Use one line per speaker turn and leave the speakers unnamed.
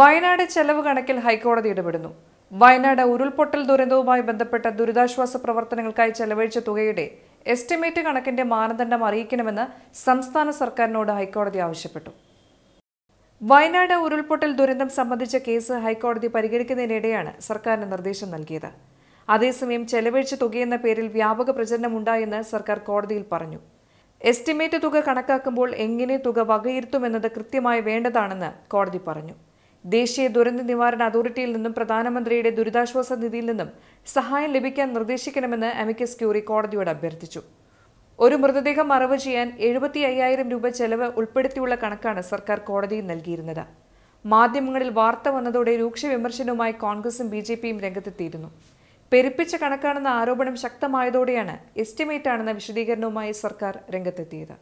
വയനാട് ചെലവ് കണക്കിൽ ഹൈക്കോടതി ഇടപെടുന്നു വയനാട് ഉരുൾപൊട്ടൽ ദുരന്തവുമായി ബന്ധപ്പെട്ട ദുരിതാശ്വാസ പ്രവർത്തനങ്ങൾക്കായി ചെലവഴിച്ച തുകയുടെ എസ്റ്റിമേറ്റ് കണക്കിന്റെ മാനദണ്ഡം അറിയിക്കണമെന്ന് സംസ്ഥാന സർക്കാരിനോട് ഹൈക്കോടതി ആവശ്യപ്പെട്ടു വയനാട് ഉരുൾപൊട്ടൽ ദുരന്തം സംബന്ധിച്ച കേസ് ഹൈക്കോടതി പരിഗണിക്കുന്നതിനിടെയാണ് സർക്കാരിന് നിർദ്ദേശം നൽകിയത് അതേസമയം ചെലവഴിച്ച തുകയെന്ന പേരിൽ വ്യാപക പ്രചരണമുണ്ടായെന്ന് സർക്കാർ കോടതിയിൽ പറഞ്ഞു എസ്റ്റിമേറ്റ് തുക കണക്കാക്കുമ്പോൾ എങ്ങനെ തുക വകയിരുത്തുമെന്നത് കൃത്യമായി വേണ്ടതാണെന്ന് കോടതി പറഞ്ഞു ദേശീയ ദുരന്ത നിവാരണ അതോറിറ്റിയിൽ നിന്നും പ്രധാനമന്ത്രിയുടെ ദുരിതാശ്വാസ നിധിയിൽ നിന്നും സഹായം ലഭിക്കാൻ നിർദ്ദേശിക്കണമെന്ന് അമിക്കസ് ക്യൂറി കോടതിയോട് അഭ്യർത്ഥിച്ചു ഒരു മൃതദേഹം മറവ് ചെയ്യാൻ എഴുപത്തി അയ്യായിരം രൂപ ചെലവ് ഉൾപ്പെടുത്തിയുള്ള കണക്കാണ് സർക്കാർ കോടതിയിൽ നൽകിയിരുന്നത് മാധ്യമങ്ങളിൽ വാർത്ത വന്നതോടെ രൂക്ഷ വിമർശനവുമായി കോൺഗ്രസും ബി ജെ പിയും രംഗത്തെത്തിയിരുന്നു പെരുപ്പിച്ച കണക്കാണെന്ന ആരോപണം ശക്തമായതോടെയാണ് എസ്റ്റിമേറ്റ് ആണെന്ന വിശദീകരണവുമായി സർക്കാർ രംഗത്തെത്തിയത്